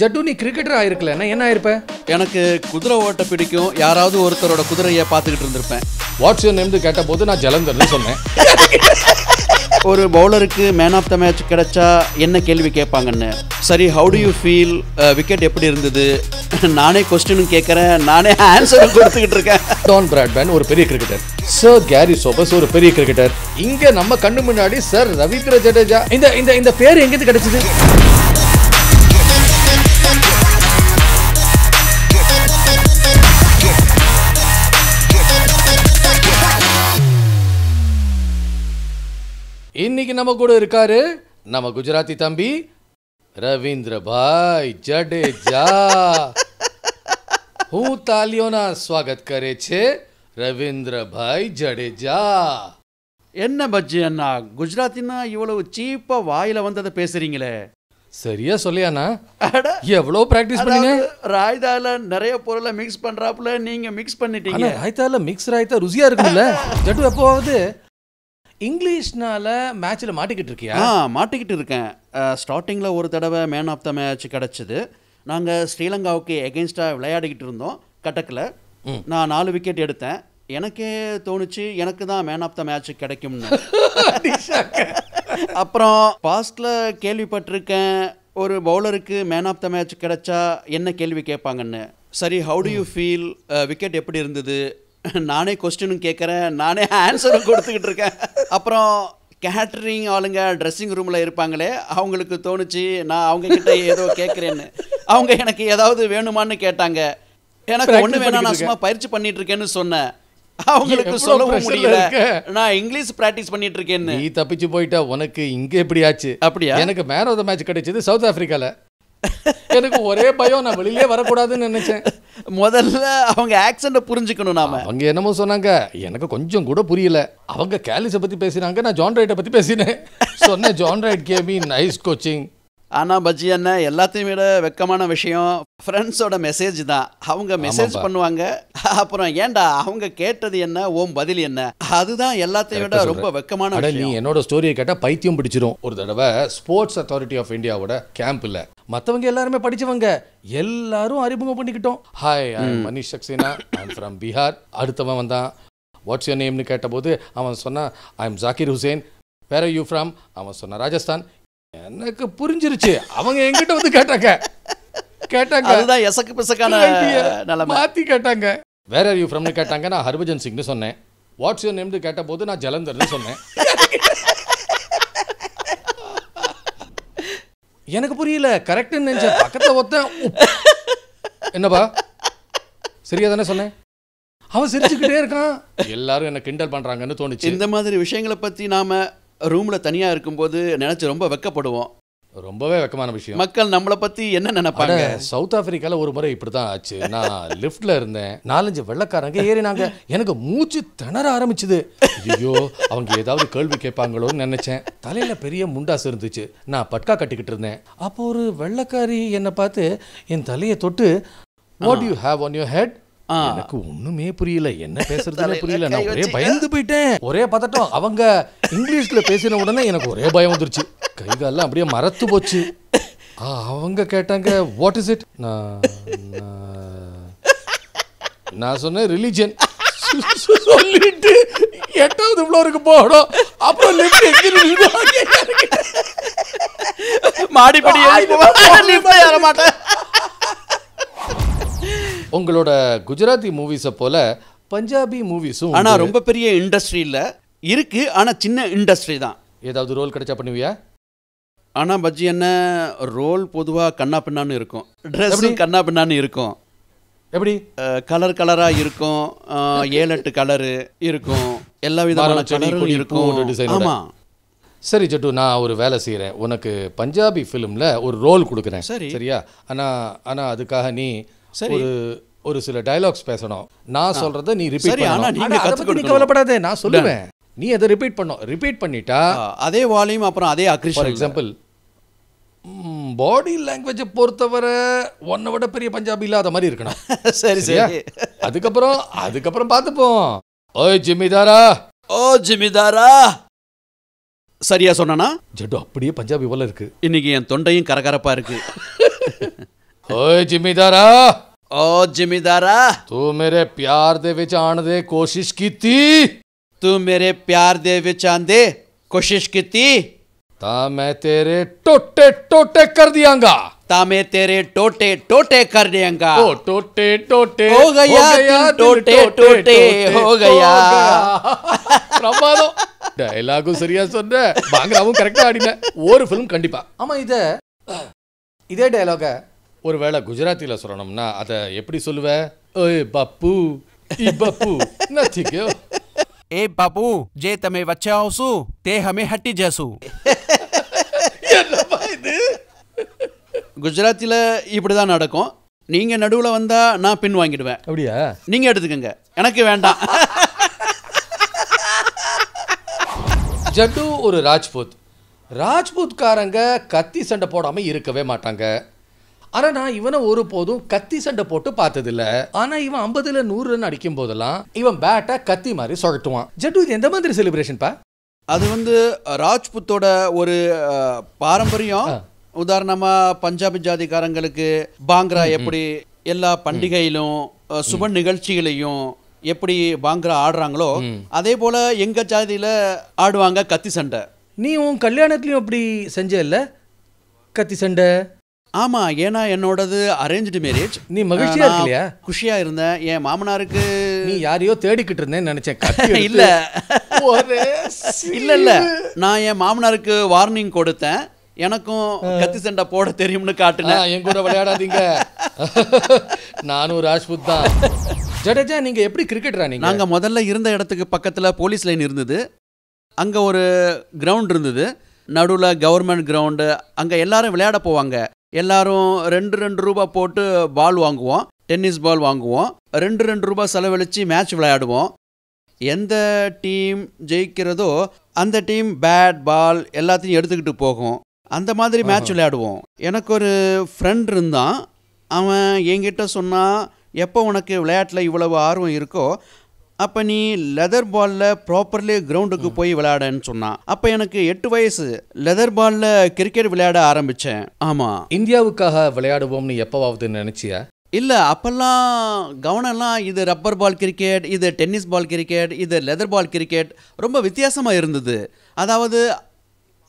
ஜட்டு நீ கிரிக்கெட்டர் ஆயிருக்கல என்ன ஆயிருப்ப எனக்கு குதிரை ஓட்ட பிடிக்கும் யாராவது ஒருத்தரோட குதிரையை பார்த்துக்கிட்டு இருந்திருப்பேன் வாட்ஸ் யூர் நேம்னு கேட்ட போது நான் ஜலந்தர்னு சொன்னேன் ஒரு பவுலருக்கு மேன் ஆஃப் த மேட்ச் கிடைச்சா என்ன கேள்வி கேட்பாங்கன்னு சரி how do you feel wicket எப்படி இருந்தது நானே கொஸ்டின் கேட்குறேன் நானே ஆன்சர் கொடுத்துக்கிட்டு இருக்கேன் டான் பிராட்மேன் ஒரு பெரிய கிரிக்கெட்டர் சார் கேரி சோபஸ் ஒரு பெரிய கிரிக்கெட்டர் இங்கே நம்ம கண்ணு முன்னாடி சார் ரவீந்திர ஜடேஜா இந்த இந்த இந்த பேர் எங்கேருந்து கிடைச்சது இன்னைக்கு நம்ம கூட இருக்காரு நம்ம குஜராத்தி தம்பி રવિન્દ્ર ભાઈ જડેજા હું તાલીઓના સ્વાગત કરે છે રવિન્દ્રભાઈ જડેજા என்ன பஜ்ஜி அண்ணா குஜராத்தினா இவ்வளவு சீப்பா வாயில வந்ததை பேசுறீங்களே சரியா சொல்லியாண்ணா எவ்வளோ ப்ராக்டிஸ் பண்ணீங்க ராய்தால நிறைய பொருளை மிக்ஸ் பண்றாப்புல நீங்க மிக்ஸ் பண்ணிட்டீங்க ராய்தால மிக்ஸ் ராய்தா ருசியா இருக்கும்ல ஜட்டு எப்போவாவது இங்கிலீஷ்னால மேட்ச்சில் மாட்டிக்கிட்டு இருக்கியா ஆ மாட்டிக்கிட்டு இருக்கேன் ஸ்டார்டிங்கில் ஒரு தடவை மேன் ஆஃப் த மேட்ச் கிடச்சிது நாங்கள் ஸ்ரீலங்காவுக்கு எகெயின்ஸ்டாக விளையாடிக்கிட்டு இருந்தோம் கட்டக்கில் நான் நாலு விக்கெட் எடுத்தேன் எனக்கே தோணுச்சு எனக்கு தான் மேன் ஆஃப் த மேட்ச் கிடைக்கும்னு அப்புறம் பாஸ்டில் கேள்விப்பட்டிருக்கேன் ஒரு பவுலருக்கு மேன் ஆஃப் த மேட்ச் கிடைச்சா என்ன கேள்வி கேட்பாங்கன்னு சரி how do you feel wicket எப்படி இருந்தது நானே கொஸ்டினும் கேட்குறேன் நானே ஆன்சரும் கொடுத்துக்கிட்டு இருக்கேன் அப்புறம் கேட்ரிங் ஆளுங்க ட்ரெஸ்ஸிங் ரூமில் இருப்பாங்களே அவங்களுக்கு தோணுச்சு நான் அவங்கக்கிட்ட ஏதோ கேட்குறேன்னு அவங்க எனக்கு ஏதாவது வேணுமான்னு கேட்டாங்க எனக்கு ஒன்று வேணாம் நான் சும்மா பயிற்சி பண்ணிட்டு இருக்கேன்னு சொன்னேன் அவங்களுக்கு சொல்லவும் முடியல நான் இங்கிலீஷ் பிராக்டிஸ் பண்ணிட்டு இருக்கேன்னு நீ தப்பிச்சு போயிட்டா உனக்கு இங்கே எப்படி ஆச்சு அப்படியா எனக்கு மேன் ஆஃப் த மேட்ச் கிடைச்சது சவுத் ஆஃப்ரிக்காவில் எனக்கு ஒரே பயம் நான் வெளியிலே வரக்கூடாதுன்னு நினைச்சேன் முதல்ல அவங்க ஆக்சண்ட புரிஞ்சுக்கணும் நாம அவங்க என்னமோ சொன்னாங்க எனக்கு கொஞ்சம் கூட புரியல அவங்க கேலிஸை பத்தி பேசினாங்க நான் ஜான் ரைட்டை பத்தி பேசினேன் சொன்னேன் ஜான் ரைட் கேமி நைஸ் கோச்சிங் ஆனால் பஜ்ஜி என்ன எல்லாத்தையும் விட வெக்கமான விஷயம் ஃப்ரெண்ட்ஸோட மெசேஜ் தான் அவங்க மெசேஜ் பண்ணுவாங்க அப்புறம் ஏன்டா அவங்க கேட்டது என்ன ஓம் பதில் என்ன அதுதான் எல்லாத்தையும் விட ரொம்ப வெக்கமான நீ என்னோட ஸ்டோரியை கேட்டால் பைத்தியம் பிடிச்சிடும் ஒரு தடவை ஸ்போர்ட்ஸ் அத்தாரிட்டி ஆஃப் இந்தியாவோட இல்லை மற்றவங்க எல்லாருமே படித்தவங்க எல்லாரும் அறிமுகம் பண்ணிக்கிட்டோம் hi Manish Saxena I'm from Bihar அடுத்தவன் வந்தான் வாட்ஸ் யோர் நேம்னு கேட்டபோது அவன் சொன்னான் I am Zakir Hussain where you from அவன் சொன்னான் ராஜஸ்தான் எனக்கு புரிஞ்சிருச்சு அவங்க எங்கிட்ட வந்து கேட்டாங்க கேட்டாங்க அதுதான் எசக்கு பிசக்கான மாற்றி கேட்டாங்க வேற யூ ஃப்ரம்னு கேட்டாங்க நான் ஹர்பஜன் சிங்னு சொன்னேன் வாட்ஸ் யோர் நேம்னு கேட்டபோது நான் ஜலந்தர்னு சொன்னேன் எனக்கு புரியல கரெக்டுன்னு நினச்சேன் பக்கத்தில் ஒருத்தன் என்னப்பா சரியா தானே சொன்னேன் அவன் சிரிச்சுக்கிட்டே இருக்கான் எல்லாரும் என்ன கிண்டல் பண்ணுறாங்கன்னு தோணுச்சு இந்த மாதிரி விஷயங்களை பற்றி நாம் ரூமில் தனியாக இருக்கும்போது நினச்சி ரொம்ப வெக்கப்படுவோம் ரொம்பவே வெக்கமான விஷயம் மக்கள் நம்மளை பத்தி என்ன நினைப்பாங்க சவுத் ஆப்பிரிக்கால ஒரு முறை இப்படி தான் ஆச்சு நான் லிஃப்ட்ல இருந்தேன் நாலஞ்சு வெள்ளக்காரங்க ஏறினாங்க எனக்கு மூச்சு திணற ஆரம்பிச்சுது ஐயோ அவங்க ஏதாவது கேள்வி கேட்பாங்களோன்னு நினைச்சேன் தலையில பெரிய முண்டாசு இருந்துச்சு நான் பட்கா கட்டிக்கிட்டு இருந்தேன் அப்போ ஒரு வெள்ளக்காரி என்னை பார்த்து என் தலையை தொட்டு what you have on your head எனக்கு ஒண்ணுமே புரியல என்ன பேசுறதுன்னு புரியல நான் ஒரே பயந்து போயிட்டேன் ஒரே பதட்டம் அவங்க இங்கிலீஷ்ல பேசின உடனே எனக்கு ஒரே பயம் வந்துருச்சு கைகாலெல்லாம் அப்படியே மறத்து போச்சு அவங்க கேட்டாங்க வாட் இஸ் இட் நான் நான் சொன்னேன் ரிலீஜன் சொல்லிட்டு எட்டாவது ஃப்ளோருக்கு போகணும் அப்புறம் லிஃப்ட் எங்க மாடிப்படி மாட்டேன் உங்களோட குஜராத்தி மூவிஸை போல பஞ்சாபி மூவிஸும் ஆனால் ரொம்ப பெரிய இண்டஸ்ட்ரி இல்லை இருக்குது ஆனால் சின்ன இண்டஸ்ட்ரி தான் ஏதாவது ரோல் கிடைச்சா பண்ணுவியா ஆனால் பஜ்ஜி என்ன ரோல் பொதுவாக கண்ணா பின்னான்னு இருக்கும் ட்ரெஸ்ஸும் கண்ணா பின்னான்னு இருக்கும் எப்படி கலர் கலராக இருக்கும் ஏழு எட்டு கலரு இருக்கும் எல்லா விதமான செடிகளும் இருக்கும் ஆமாம் சரி ஜட்டு நான் ஒரு வேலை செய்கிறேன் உனக்கு பஞ்சாபி ஃபிலிமில் ஒரு ரோல் கொடுக்குறேன் சரி சரியா ஆனால் ஆனால் அதுக்காக நீ ஒரு ஒரு சில டைலாக்ஸ் பேசணும் நான் சொல்கிறத நீ ரிப்பீட் பண்ணணும் நீ கவலைப்படாதே நான் சொல்லுவேன் நீ அதை ரிப்பீட் பண்ணும் ரிப்பீட் பண்ணிட்டா அதே வாலியூம் அப்புறம் அதே அக்ரிஷ் எக்ஸாம்பிள் பாடி லாங்குவேஜை பொறுத்தவரை ஒன்றை விட பெரிய பஞ்சாபி இல்லாத மாதிரி இருக்கணும் சரி சரி அதுக்கப்புறம் அதுக்கப்புறம் பார்த்துப்போம் ஓய் ஜிமிதாரா ஓ ஜிமிதாரா சரியா சொன்னா ஜட்டு அப்படியே பஞ்சாபி போல இருக்கு இன்னைக்கு என் தொண்டையும் கரகரப்பா இருக்கு ஓய் ஜிமிதாரா ஓ ஜிமிதாரா தூ மேரே பியார் தே விச் ஆனதே கோஷிஷ் கித்தி தூ மேரே பியார் தே விச் ஆந்தே கோஷிஷ் கித்தி ता मैं तेरे टोटे टोटे कर दियांगा ता मैं तेरे टोटे टोटे कर देंगा ओ टोटे टोटे हो गया, हो गया टोटे, टोटे, टोटे टोटे हो गया பிரமாதம் டயலாகும் சரியா சொன்ன பாங்கராவும் கரெக்டா ஆடின ஒரு ஃபிலிம் கண்டிப்பா ஆமா இத இதே டயலாக ஒருவேளை குஜராத்தில சொல்லணும்னா அதை எப்படி சொல்லுவ ஏய் பப்பு இ பப்பு நத்திக்கோ એ બાપુ જે તમે વચ્ચે આવશો તે અમે હટી જશું குஜராத்தில் இப்படி தான் நடக்கும் நீங்கள் நடுவில் வந்தால் நான் பின் வாங்கிடுவேன் அப்படியா நீங்கள் எடுத்துக்கோங்க எனக்கு வேண்டாம் ஜட்டு ஒரு ராஜ்பூத் ராஜ்பூத்காரங்க கத்தி சண்டை போடாமல் இருக்கவே மாட்டாங்க ஆனால் நான் இவனை ஒரு போதும் கத்தி சண்டை போட்டு பார்த்ததில்ல ஆனால் இவன் ஐம்பதுல நூறு ரன் அடிக்கும் போதெல்லாம் இவன் பேட்டை கத்தி மாதிரி சொகட்டுவான் ஜட்டு இது எந்த மாதிரி செலிப்ரேஷன்ப்பா அது வந்து ராஜ்புத்தோட ஒரு பாரம்பரியம் உதாரணமாக பஞ்சாபி ஜாதிக்காரங்களுக்கு பாங்க்ரா எப்படி எல்லா பண்டிகையிலும் சுப நிகழ்ச்சிகளையும் எப்படி பாங்க்ரா ஆடுறாங்களோ அதே போல் எங்கள் ஜாதியில் ஆடுவாங்க கத்தி சண்டை நீ உன் கல்யாணத்துலையும் அப்படி செஞ்ச இல்லை கத்தி சண்டை ஆமாம் ஏன்னா என்னோடது அரேஞ்சு மேரேஜ் நீ மகிழ்ச்சியாக இல்லையா குஷியாக இருந்தேன் என் மாமனாருக்கு நீ யாரையோ தேடிக்கிட்டு இருந்தேன்னு நினச்சேன் இல்லை இல்லை இல்லை நான் என் மாமனாருக்கு வார்னிங் கொடுத்தேன் எனக்கும் கத்தி சண்டை போட தெரியும்னு காட்டுனேன் என் கூட விளையாடாதீங்க நானும் ராஜ்புத் தான் ஜடேஜா நீங்க எப்படி கிரிக்கெட் ராணி நாங்க முதல்ல இருந்த இடத்துக்கு பக்கத்துல போலீஸ் லைன் இருந்தது அங்க ஒரு கிரவுண்ட் இருந்தது நடுவில் கவர்மெண்ட் கிரவுண்டு அங்கே எல்லாரும் விளையாட போவாங்க எல்லாரும் ரெண்டு ரெண்டு ரூபா போட்டு பால் வாங்குவோம் டென்னிஸ் பால் வாங்குவோம் ரெண்டு ரெண்டு ரூபா செலவழித்து மேட்ச் விளையாடுவோம் எந்த டீம் ஜெயிக்கிறதோ அந்த டீம் பேட் பால் எல்லாத்தையும் எடுத்துக்கிட்டு போகும் அந்த மாதிரி மேட்ச் விளையாடுவோம் எனக்கு ஒரு ஃப்ரெண்ட் இருந்தான் அவன் என்கிட்ட சொன்னான் எப்போ உனக்கு விளையாட்டில் இவ்வளவு ஆர்வம் இருக்கோ அப்போ நீ லெதர் பாலில் ப்ராப்பர்லி கிரவுண்டுக்கு போய் விளையாடன்னு சொன்னான் அப்போ எனக்கு எட்டு வயசு லெதர் பாலில் கிரிக்கெட் விளையாட ஆரம்பித்தேன் ஆமாம் இந்தியாவுக்காக விளையாடுவோம்னு எப்போவாவது நினச்சியா இல்லை அப்போல்லாம் கவனம்லாம் இது ரப்பர் பால் கிரிக்கெட் இது டென்னிஸ் பால் கிரிக்கெட் இது லெதர் பால் கிரிக்கெட் ரொம்ப வித்தியாசமாக இருந்தது அதாவது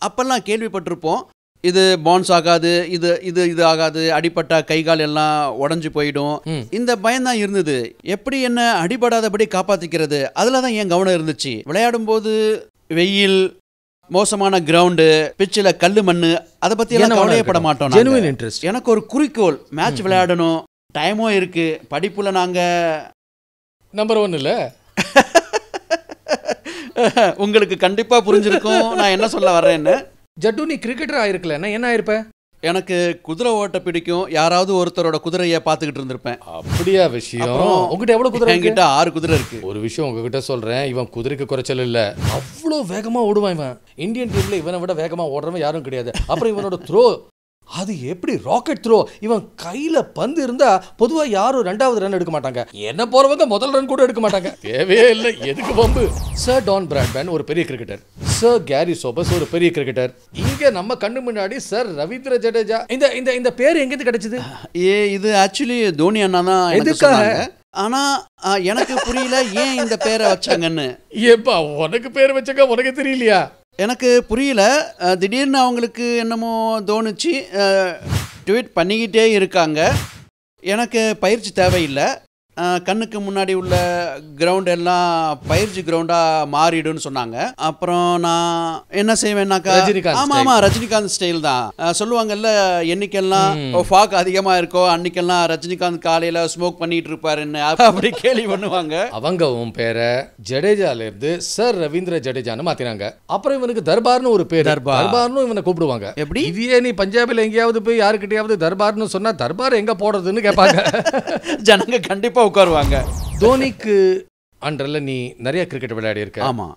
அப்போல்லாம் கேள்விப்பட்டிருப்போம் இது பான்ஸ் ஆகாது இது இது இது ஆகாது அடிப்பட்டா கை கால் எல்லாம் உடஞ்சி போயிடும் இந்த பயம் தான் இருந்தது எப்படி என்ன அடிபடாதபடி காப்பாத்திக்கிறது அதில் தான் என் கவனம் இருந்துச்சு விளையாடும் போது வெயில் மோசமான கிரவுண்டு பிச்சில் கல் மண் அதை பற்றி எல்லாம் கவலையப்பட மாட்டோம் இன்ட்ரெஸ்ட் எனக்கு ஒரு குறிக்கோள் மேட்ச் விளையாடணும் டைமும் இருக்குது படிப்பில் நாங்கள் நம்பர் ஒன் இல்லை உங்களுக்கு கண்டிப்பாக புரிஞ்சிருக்கும் நான் என்ன சொல்ல வர்றேன்னு ஜட்டு நீ கிரிக்கெட்டர் ஆயிருக்கல என்ன ஆயிருப்ப எனக்கு குதிரை ஓட்ட பிடிக்கும் யாராவது ஒருத்தரோட குதிரையை பார்த்துக்கிட்டு இருந்திருப்பேன் அப்படியா விஷயம் உங்ககிட்ட எவ்வளவு குதிரை என்கிட்ட ஆறு குதிரை இருக்கு ஒரு விஷயம் உங்ககிட்ட சொல்றேன் இவன் குதிரைக்கு குறைச்சல் இல்ல அவ்வளோ வேகமா ஓடுவான் இவன் இந்தியன் டீம்ல இவனை விட வேகமா ஓடுறவன் யாரும் கிடையாது அப்புறம் இவனோட த்ரோ அது எப்படி ராக்கெட் த்ரோ இவன் கையில பந்து இருந்தா பொதுவா யாரும் ரெண்டாவது ரன் எடுக்க மாட்டாங்க என்ன போறவங்க முதல் ரன் கூட எடுக்க மாட்டாங்க தேவையே இல்லை எதுக்கு பம்பு சர் டான் பிராட்மேன் ஒரு பெரிய கிரிக்கெட்டர் சர் கேரி சோபஸ் ஒரு பெரிய கிரிக்கெட்டர் இங்க நம்ம கண்ணு முன்னாடி சார் ரவீந்திர ஜடேஜா இந்த இந்த இந்த பேர் இருந்து கிடைச்சது ஏ இது ஆக்சுவலி தோனி அண்ணா தான் எதுக்காக ஆனா எனக்கு புரியல ஏன் இந்த பேரை வச்சாங்கன்னு ஏப்பா உனக்கு பேர் வச்சாங்க உனக்கு தெரியலையா எனக்கு புரியல திடீர்னு அவங்களுக்கு என்னமோ தோணுச்சு ட்வீட் பண்ணிக்கிட்டே இருக்காங்க எனக்கு பயிற்சி தேவையில்லை கண்ணுக்கு முன்னாடி உள்ள கிரவுண்ட் எல்லாம் பயிற்சி கிரவுண்டா மாறிடும்னு சொன்னாங்க அப்புறம் நான் என்ன செய்வேன்னாக்கா ஆமா ஆமா ரஜினிகாந்த் ஸ்டைல் தான் சொல்லுவாங்கல்ல என்னைக்கெல்லாம் ஃபாக் அதிகமாக இருக்கோ அன்னைக்கெல்லாம் ரஜினிகாந்த் காலையில் ஸ்மோக் பண்ணிட்டு இருப்பாருன்னு அப்படி கேள்வி பண்ணுவாங்க அவங்க உன் பேரை ஜடேஜால இருந்து சார் ரவீந்திர ஜடேஜான்னு மாத்தினாங்க அப்புறம் இவனுக்கு தர்பார்னு ஒரு பேர் தர்பார்னு இவனை கூப்பிடுவாங்க எப்படி இதே நீ பஞ்சாபில் எங்கேயாவது போய் யாருக்கிட்டையாவது தர்பார்னு சொன்னா தர்பார் எங்க போடுறதுன்னு கேட்பாங்க ஜனங்க கண்டிப்பா உட்காருவாங்க தோனிக்கு அன்றல்ல நீ நிறைய கிரிக்கெட் விளையாடி இருக்க ஆமாம்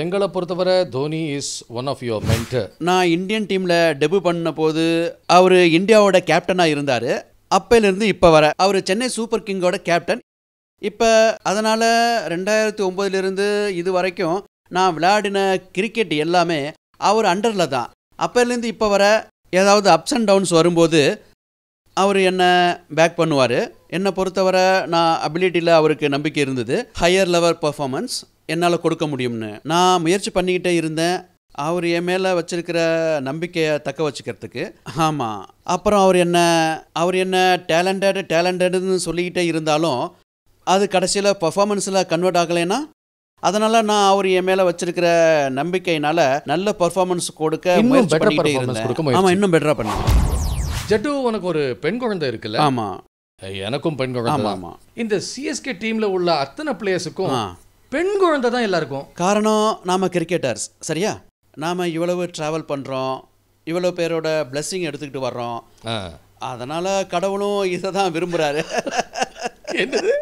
எங்களை பொறுத்தவரை Dhoni is one of your mentor நான் இந்தியன் டீமில் டெபு பண்ண போது அவர் இந்தியாவோட கேப்டனாக இருந்தார் அப்பையிலேருந்து இப்போ வர அவர் சென்னை சூப்பர் கிங்கோட கேப்டன் இப்போ அதனால் ரெண்டாயிரத்தி ஒம்பதுலேருந்து இது வரைக்கும் நான் விளையாடின கிரிக்கெட் எல்லாமே அவர் அண்டரில் தான் அப்போலேருந்து இப்போ வர ஏதாவது அப்ஸ் அண்ட் டவுன்ஸ் வரும்போது அவர் என்னை பேக் பண்ணுவார் என்னை பொறுத்தவரை நான் அபிலிட்டியில் அவருக்கு நம்பிக்கை இருந்தது ஹையர் லெவல் பர்ஃபார்மன்ஸ் என்னால் கொடுக்க முடியும்னு நான் முயற்சி பண்ணிக்கிட்டே இருந்தேன் அவர் என் மேலே வச்சிருக்கிற நம்பிக்கையை தக்க வச்சுக்கிறதுக்கு ஆமாம் அப்புறம் அவர் என்ன அவர் என்ன டேலண்டடு டேலண்டடுன்னு சொல்லிக்கிட்டே இருந்தாலும் அது கடைசியில் பர்ஃபாமன்ஸில் கன்வெர்ட் ஆகலைன்னா அதனால் நான் அவர் என் மேலே வச்சிருக்கிற நம்பிக்கையினால நல்ல பர்ஃபார்மன்ஸ் கொடுக்க முயற்சி பண்ணிக்கிட்டே இருந்தேன் ஆமாம் இன்னும் பெட்டராக பண்ணுவேன் ஜட்டு உனக்கு ஒரு பெண் குழந்தை இருக்குல்ல ஆமாம் எனக்கும் பெண் குழந்தை ஆமாம் இந்த சிஎஸ்கே டீமில் உள்ள அத்தனை பிளேயர்ஸுக்கும் பெண் குழந்தை தான் எல்லாருக்கும் காரணம் நாம் கிரிக்கெட்டர்ஸ் சரியா நாம் இவ்வளவு ட்ராவல் பண்ணுறோம் இவ்வளோ பேரோட பிளஸ்ஸிங் எடுத்துக்கிட்டு வர்றோம் அதனால் கடவுளும் இதை தான் விரும்புகிறாரு என்னது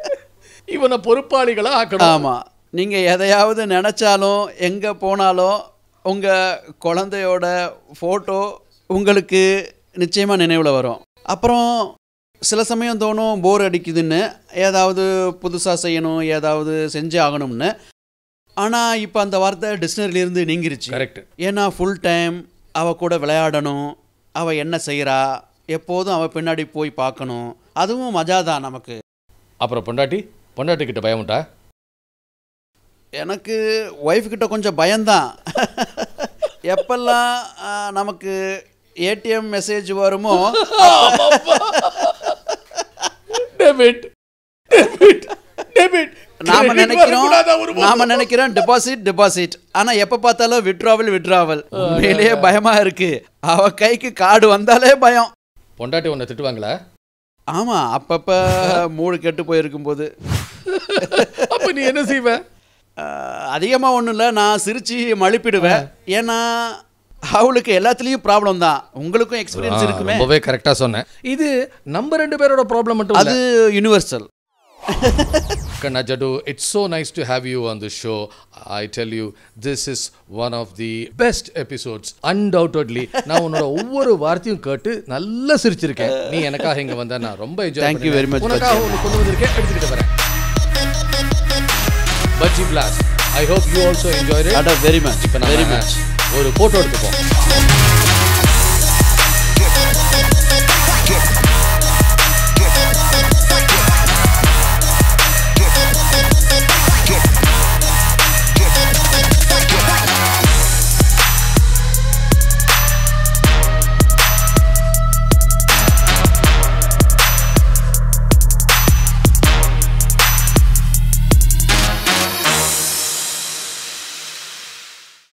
இவனை பொறுப்பாளிகளாக ஆக்கணும் ஆமாம் நீங்கள் எதையாவது நினச்சாலும் எங்கே போனாலும் உங்கள் குழந்தையோட ஃபோட்டோ உங்களுக்கு நிச்சயமாக நினைவில் வரும் அப்புறம் சில சமயம் தோணும் போர் அடிக்குதுன்னு ஏதாவது புதுசாக செய்யணும் ஏதாவது செஞ்சு ஆகணும்னு ஆனால் இப்போ அந்த வார்த்தை டிக்ஷனரியிலேருந்து நீங்கிருச்சு கரெக்ட் ஏன்னா ஃபுல் டைம் அவள் கூட விளையாடணும் அவள் என்ன செய்கிறா எப்போதும் அவள் பின்னாடி போய் பார்க்கணும் அதுவும் மஜா தான் நமக்கு அப்புறம் பொண்டாட்டி பொண்டாட்டி கிட்ட பயமுட்டா எனக்கு ஒய்ஃப் கொஞ்சம் பயம்தான் எப்பெல்லாம் நமக்கு ஏடிஎம் மெசேஜ் வருமோ டெபிட் டெபிட் டெபிட் நாம நினைக்கிறோம் நாம நினைக்கிறோம் டெபாசிட் டெபாசிட் ஆனா எப்ப பார்த்தாலும் விட்ராவல் விட்ராவல் உண்மையிலேயே பயமா இருக்கு அவ கைக்கு காடு வந்தாலே பயம் பொண்டாட்டி உன்னை திட்டுவாங்களா ஆமா அப்பப்ப மூடு கெட்டு போயிருக்கும் போது அப்ப நீ என்ன செய்வ அதிகமாக ஒன்றும் இல்லை நான் சிரிச்சு மழுப்பிடுவேன் ஏன்னா அவளுக்கு எல்லாத்துலேயும் ப்ராப்ளம் தான் உங்களுக்கும் எக்ஸ்பீரியன்ஸ் இருக்குமே ரொம்பவே கரெக்டாக சொன்னேன் இது நம்ம ரெண்டு பேரோட ப்ராப்ளம் மட்டும் அது universal Kanna Jadoo, it's so nice to have you on the show. I tell you, this is one of the best episodes. Undoubtedly, நான் உன்னோட ஒவ்வொரு வார்த்தையும் கேட்டு நல்லா சிரிச்சிருக்கேன் நீ எனக்காக இங்கே வந்த நான் ரொம்ப என்ஜாய் தேங்க்யூ வெரி மச் உனக்காக ஒன்று கொண்டு வந்திருக்கேன் எடுத்துக்கிட்டு வரேன் பஜ்ஜி பிளாஸ் I hope you also enjoy very much இப்போ வெரி மச் ஒரு ஃபோட்டோ எடுத்துப்போம்